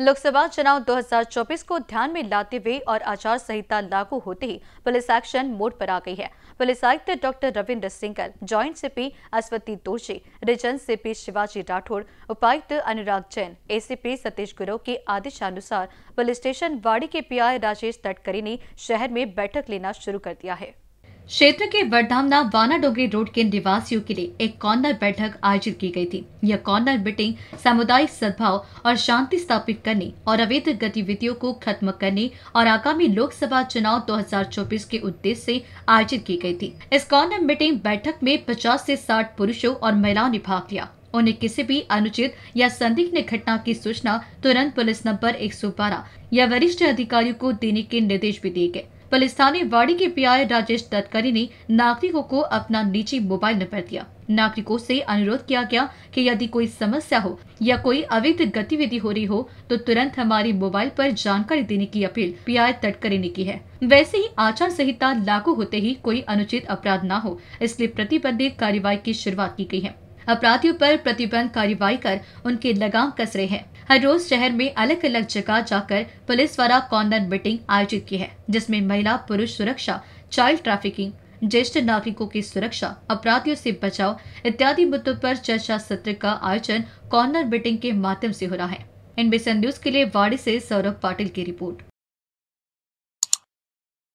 लोकसभा चुनाव 2024 को ध्यान में लाते हुए और आचार संहिता लागू होते ही पुलिस एक्शन मोड पर आ गई है पुलिस आयुक्त doctor Ravindra Singal joint CP Ashwati Doshi region CP Shivaji Rathore उपायुक्त अनुराग जैन एसीपी सतीश गुरो के आदेशानुसार पुलिस स्टेशन वाड़ी के पीआई राजेश तटकरी ने शहर में बैठक लेना शुरू कर दिया है क्षेत्र के बरधामना वाना डोगरी रोड के निवासियों के लिए एक कॉर्नर बैठक आयोजित की गई थी यह कॉर्नर मीटिंग सामुदायिक सद्भाव और शांति स्थापित करने और अवैध गतिविधियों को खत्म करने और आगामी लोकसभा चुनाव 2024 के उद्देश्य से आयोजित की गई थी इस कॉर्नर मीटिंग बैठक में 50 से 60 पुरुषों और महिलाओं ने भाग लिया उन्हें किसी भी अनुचित या संदिग्ध घटना की सूचना तुरंत पुलिस नंबर एक या वरिष्ठ अधिकारियों को देने के निर्देश भी दिए गए पलिस्तानी वाड़ी के पीआई राजेश तटकरी ने नागरिकों को अपना निजी मोबाइल नंबर दिया नागरिकों से अनुरोध किया गया कि यदि कोई समस्या हो या कोई अवैध गतिविधि हो रही हो तो तुरंत हमारी मोबाइल पर जानकारी देने की अपील पीआई तटकरी ने की है वैसे ही आचार संहिता लागू होते ही कोई अनुचित अपराध न हो इसलिए प्रतिबंधित कार्रवाई की शुरुआत की गयी है अपराधियों पर प्रतिबंध कार्रवाई कर उनके लगाम कसरे हैं हर रोज शहर में अलग अलग जगह जाकर पुलिस द्वारा कॉर्नर मीटिंग आयोजित की है जिसमें महिला पुरुष सुरक्षा चाइल्ड ट्रैफिकिंग ज्येष्ठ नागरिकों की सुरक्षा अपराधियों से बचाव इत्यादि मुद्दों पर चर्चा सत्र का आयोजन कॉर्नर मीटिंग के माध्यम से हो रहा है एनबीसी न्यूज के लिए वाड़ी से सौरभ पाटिल की रिपोर्ट